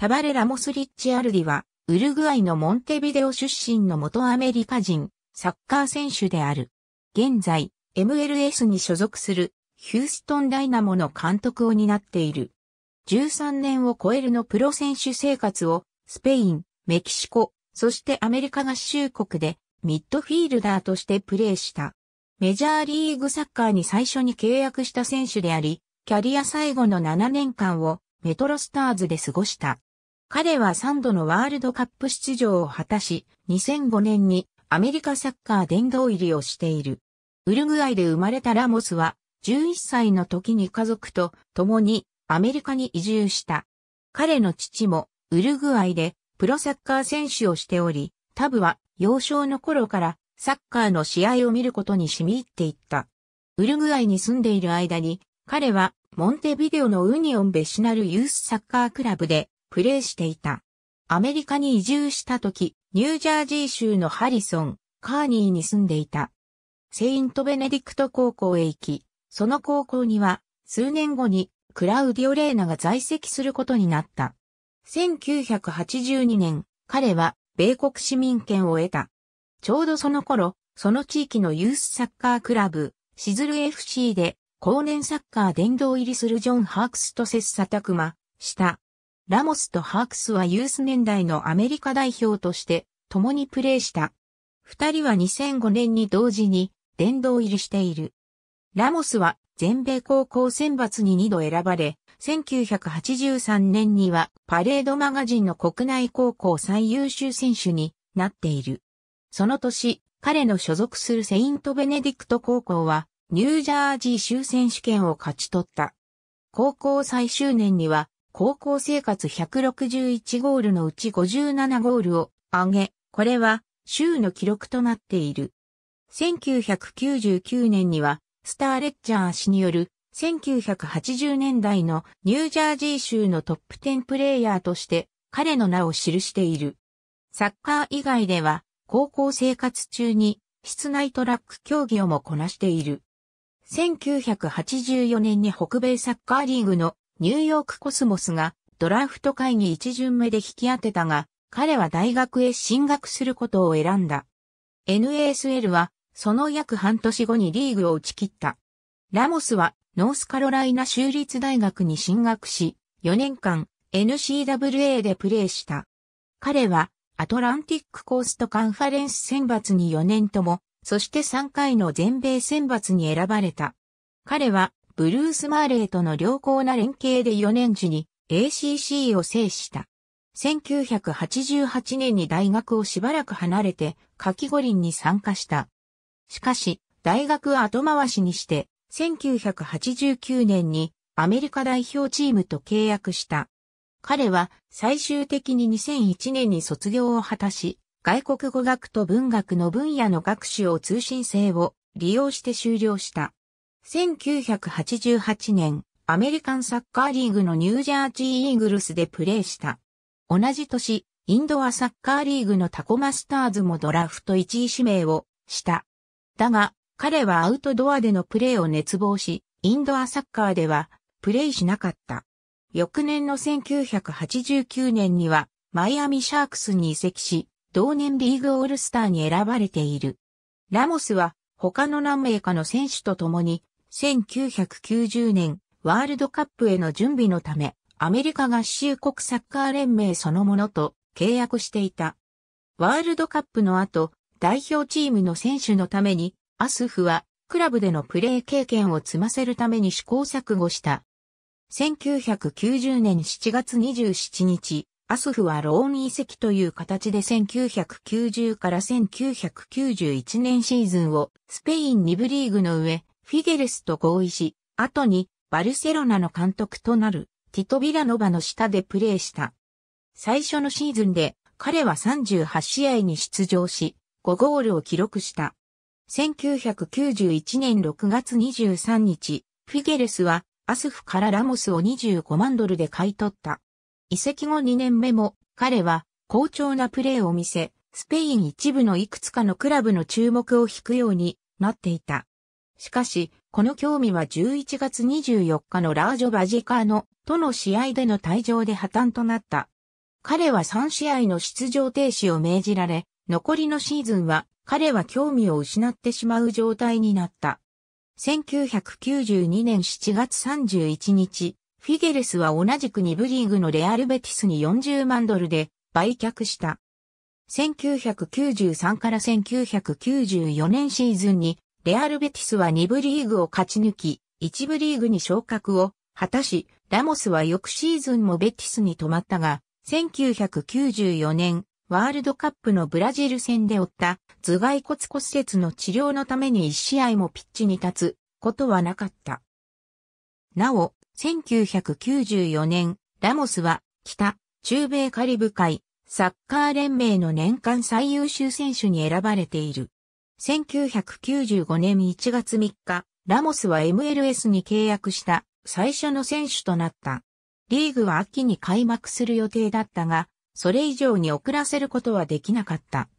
タバレ・ラモス・リッチ・アルディは、ウルグアイのモンテビデオ出身の元アメリカ人、サッカー選手である。現在、MLS に所属する、ヒューストンダイナモの監督を担っている。13年を超えるのプロ選手生活を、スペイン、メキシコ、そしてアメリカ合衆国で、ミッドフィールダーとしてプレーした。メジャーリーグサッカーに最初に契約した選手であり、キャリア最後の7年間をメトロスターズで過ごした。彼は3度のワールドカップ出場を果たし、2005年にアメリカサッカー殿堂入りをしている。ウルグアイで生まれたラモスは、11歳の時に家族と共にアメリカに移住した。彼の父もウルグアイでプロサッカー選手をしており、タブは幼少の頃からサッカーの試合を見ることに染み入っていった。ウルグアイに住んでいる間に、彼はモンテビデオのウニオンベシナルユースサッカークラブでプレーしていた。アメリカに移住した時、ニュージャージー州のハリソン、カーニーに住んでいた。セイント・ベネディクト高校へ行き、その高校には数年後にクラウディオ・レーナが在籍することになった。1982年、彼は米国市民権を得た。ちょうどその頃、その地域のユースサッカークラブ、シズル FC で、後年サッカー殿堂入りするジョン・ハークスと切磋琢磨した。ラモスとハークスはユース年代のアメリカ代表として共にプレーした。二人は2005年に同時に殿堂入りしている。ラモスは全米高校選抜に2度選ばれ、1983年にはパレードマガジンの国内高校最優秀選手になっている。その年、彼の所属するセイント・ベネディクト高校はニュージャージー州選手権を勝ち取った。高校最終年には高校生活161ゴールのうち57ゴールを挙げ、これは州の記録となっている。1999年には、スター・レッジャー氏による1980年代のニュージャージー州のトップ10プレイヤーとして彼の名を記している。サッカー以外では高校生活中に室内トラック競技をもこなしている。1984年に北米サッカーリーグのニューヨークコスモスがドラフト会議一巡目で引き当てたが、彼は大学へ進学することを選んだ。NASL は、その約半年後にリーグを打ち切った。ラモスは、ノースカロライナ州立大学に進学し、4年間、n c w a でプレーした。彼は、アトランティックコーストカンファレンス選抜に4年とも、そして3回の全米選抜に選ばれた。彼は、ブルース・マーレーとの良好な連携で4年時に ACC を制した。1988年に大学をしばらく離れて、夏季五輪に参加した。しかし、大学後回しにして、1989年にアメリカ代表チームと契約した。彼は最終的に2001年に卒業を果たし、外国語学と文学の分野の学習を通信制を利用して終了した。1988年、アメリカンサッカーリーグのニュージャージーイーグルスでプレーした。同じ年、インドアサッカーリーグのタコマスターズもドラフト1位指名をした。だが、彼はアウトドアでのプレーを熱望し、インドアサッカーではプレイしなかった。翌年の1989年にはマイアミシャークスに移籍し、同年リーグオールスターに選ばれている。ラモスは他の何名かの選手と共に1990年ワールドカップへの準備のため、アメリカ合衆国サッカー連盟そのものと契約していた。ワールドカップの後、代表チームの選手のために、アスフはクラブでのプレー経験を積ませるために試行錯誤した。1990年7月27日、アスフはローン移籍という形で1990から1991年シーズンをスペイン2部リーグの上、フィゲルスと合意し、後にバルセロナの監督となるティト・ビラノバの下でプレーした。最初のシーズンで彼は38試合に出場し、5ゴールを記録した。1991年6月23日、フィゲルスはアスフからラモスを25万ドルで買い取った。移籍後2年目も彼は好調なプレーを見せ、スペイン一部のいくつかのクラブの注目を引くようになっていた。しかし、この興味は11月24日のラージョ・バジカーノとの試合での退場で破綻となった。彼は3試合の出場停止を命じられ、残りのシーズンは彼は興味を失ってしまう状態になった。1992年7月31日、フィゲレスは同じく2部リーグのレアルベティスに40万ドルで売却した。1993から1994年シーズンにレアルベティスは2部リーグを勝ち抜き、1部リーグに昇格を果たし、ラモスは翌シーズンもベティスに止まったが、1994年、ワールドカップのブラジル戦で負った頭蓋骨骨折の治療のために1試合もピッチに立つことはなかった。なお、1994年、ラモスは北、中米カリブ海、サッカー連盟の年間最優秀選手に選ばれている。1995年1月3日、ラモスは MLS に契約した最初の選手となった。リーグは秋に開幕する予定だったが、それ以上に遅らせることはできなかった。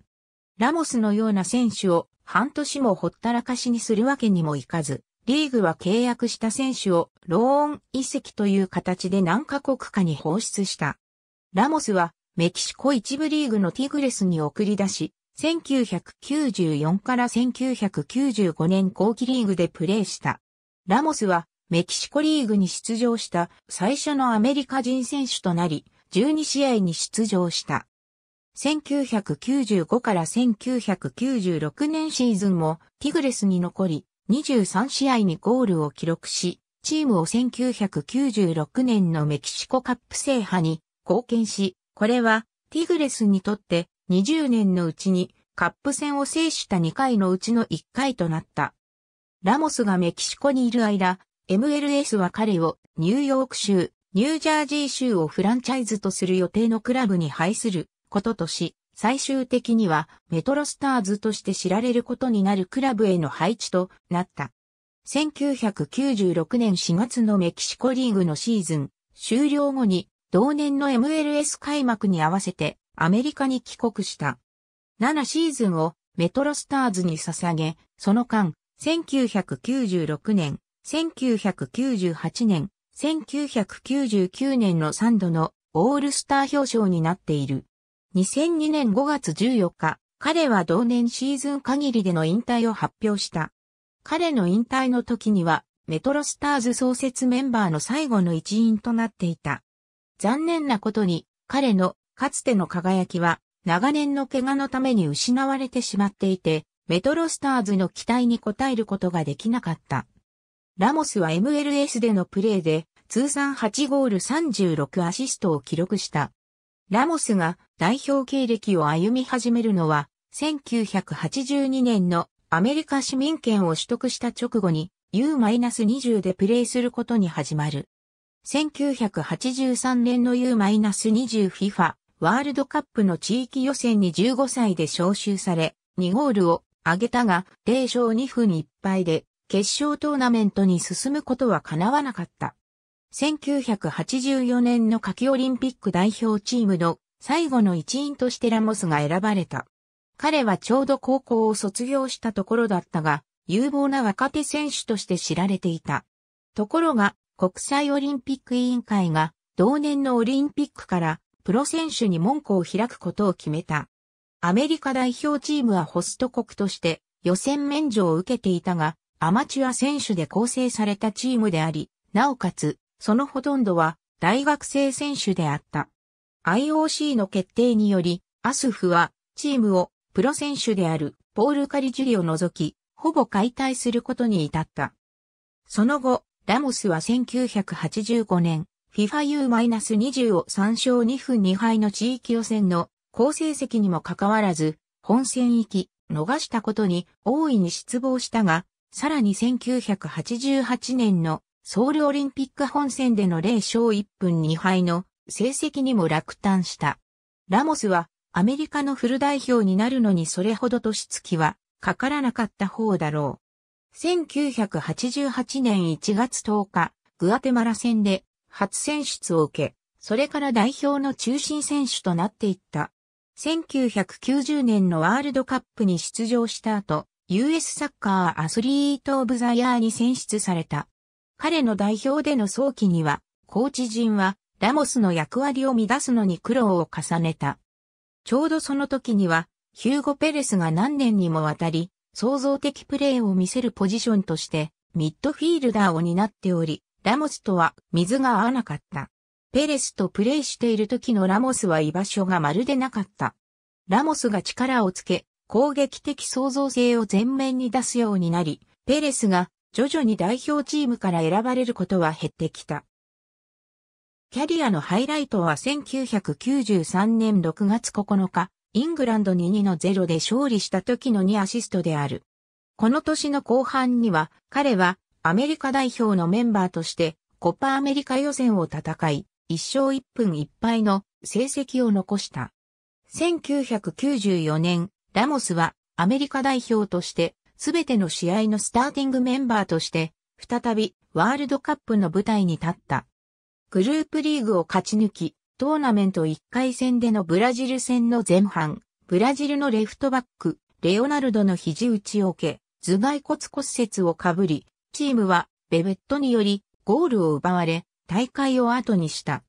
ラモスのような選手を半年もほったらかしにするわけにもいかず、リーグは契約した選手をローン遺跡という形で何カ国かに放出した。ラモスはメキシコ一部リーグのティグレスに送り出し、1994から1995年後期リーグでプレーした。ラモスはメキシコリーグに出場した最初のアメリカ人選手となり、12試合に出場した。1995から1996年シーズンもティグレスに残り、23試合にゴールを記録し、チームを1996年のメキシコカップ制覇に貢献し、これはティグレスにとって20年のうちにカップ戦を制した2回のうちの1回となった。ラモスがメキシコにいる間、MLS は彼をニューヨーク州、ニュージャージー州をフランチャイズとする予定のクラブに配することとし、最終的にはメトロスターズとして知られることになるクラブへの配置となった。1996年4月のメキシコリーグのシーズン終了後に同年の MLS 開幕に合わせてアメリカに帰国した。7シーズンをメトロスターズに捧げ、その間、1996年、1998年、1999年の3度のオールスター表彰になっている。2002年5月14日、彼は同年シーズン限りでの引退を発表した。彼の引退の時には、メトロスターズ創設メンバーの最後の一員となっていた。残念なことに、彼のかつての輝きは、長年の怪我のために失われてしまっていて、メトロスターズの期待に応えることができなかった。ラモスは MLS でのプレーで、通算8ゴール36アシストを記録した。ラモスが代表経歴を歩み始めるのは、1982年のアメリカ市民権を取得した直後に U-20 でプレーすることに始まる。1983年の U-20FIFA ワールドカップの地域予選に15歳で招集され、2ゴールを挙げたが、0勝2分1敗で、決勝トーナメントに進むことは叶わなかった。1984年の夏季オリンピック代表チームの最後の一員としてラモスが選ばれた。彼はちょうど高校を卒業したところだったが、有望な若手選手として知られていた。ところが、国際オリンピック委員会が同年のオリンピックからプロ選手に門戸を開くことを決めた。アメリカ代表チームはホスト国として予選免除を受けていたが、アマチュア選手で構成されたチームであり、なおかつ、そのほとんどは大学生選手であった。IOC の決定により、アスフはチームをプロ選手であるポール・カリジュリを除き、ほぼ解体することに至った。その後、ラモスは1985年、FIFAU-20 を3勝2分2敗の地域予選の好成績にもかかわらず、本戦行き、逃したことに大いに失望したが、さらに1988年のソウルオリンピック本戦での0勝1分2敗の成績にも落胆した。ラモスはアメリカのフル代表になるのにそれほど年月はかからなかった方だろう。1988年1月10日、グアテマラ戦で初選出を受け、それから代表の中心選手となっていった。1990年のワールドカップに出場した後、US サッカーアスリート・オブ・ザ・ヤーに選出された。彼の代表での早期には、コーチ陣は、ラモスの役割を乱すのに苦労を重ねた。ちょうどその時には、ヒューゴ・ペレスが何年にもわたり、創造的プレーを見せるポジションとして、ミッドフィールダーを担っており、ラモスとは水が合わなかった。ペレスとプレイしている時のラモスは居場所がまるでなかった。ラモスが力をつけ、攻撃的創造性を前面に出すようになり、ペレスが徐々に代表チームから選ばれることは減ってきた。キャリアのハイライトは1993年6月9日、イングランドに2の0で勝利した時の2アシストである。この年の後半には、彼はアメリカ代表のメンバーとしてコパアメリカ予選を戦い、1勝1分1敗の成績を残した。1994年、ラモスはアメリカ代表としてすべての試合のスターティングメンバーとして再びワールドカップの舞台に立った。グループリーグを勝ち抜き、トーナメント1回戦でのブラジル戦の前半、ブラジルのレフトバック、レオナルドの肘打ちを受け、頭蓋骨骨折をかぶり、チームはベベットによりゴールを奪われ、大会を後にした。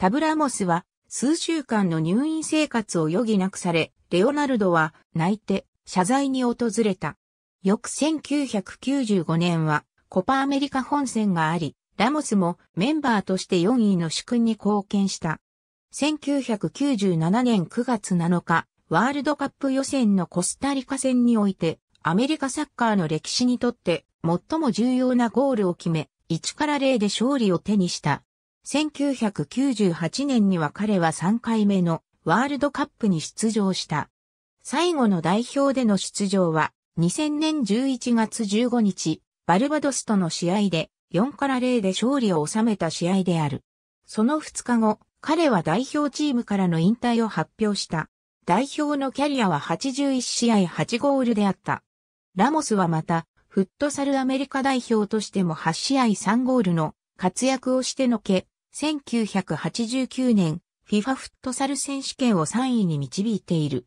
タブラモスは数週間の入院生活を余儀なくされ、レオナルドは泣いて謝罪に訪れた。翌1995年はコパアメリカ本戦があり、ラモスもメンバーとして4位の主君に貢献した。1997年9月7日、ワールドカップ予選のコスタリカ戦において、アメリカサッカーの歴史にとって最も重要なゴールを決め、1から0で勝利を手にした。1998年には彼は3回目のワールドカップに出場した。最後の代表での出場は2000年11月15日、バルバドスとの試合で4から0で勝利を収めた試合である。その2日後、彼は代表チームからの引退を発表した。代表のキャリアは81試合8ゴールであった。ラモスはまた、フットサルアメリカ代表としても8試合3ゴールの活躍をしてのけ、1989年、FIFA フットサル選手権を3位に導いている。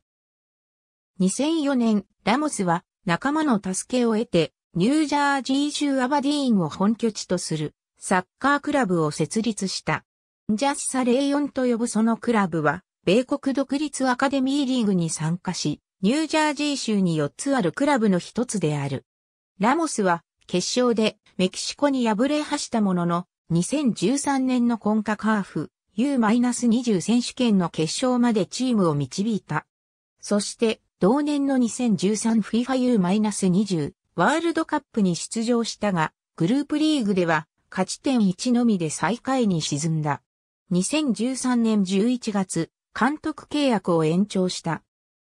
2004年、ラモスは仲間の助けを得て、ニュージャージー州アバディーンを本拠地とするサッカークラブを設立した。ジャッサ04と呼ぶそのクラブは、米国独立アカデミーリーグに参加し、ニュージャージー州に4つあるクラブの一つである。ラモスは決勝でメキシコに敗れはしたものの2013年のコンカカーフ U-20 選手権の決勝までチームを導いた。そして同年の 2013FIFAU-20 ワールドカップに出場したがグループリーグでは勝ち点1のみで最下位に沈んだ。2013年11月、監督契約を延長した。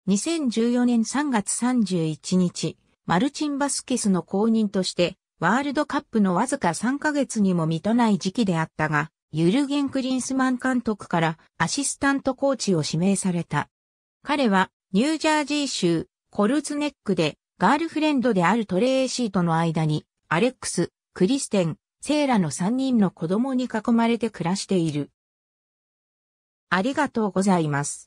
2014年3月31日、マルチン・バスケスの公認として、ワールドカップのわずか3ヶ月にも満たない時期であったが、ユルゲン・クリンスマン監督からアシスタントコーチを指名された。彼はニュージャージー州コルツネックでガールフレンドであるトレーシーとの間にアレックス、クリステン、セーラの3人の子供に囲まれて暮らしている。ありがとうございます。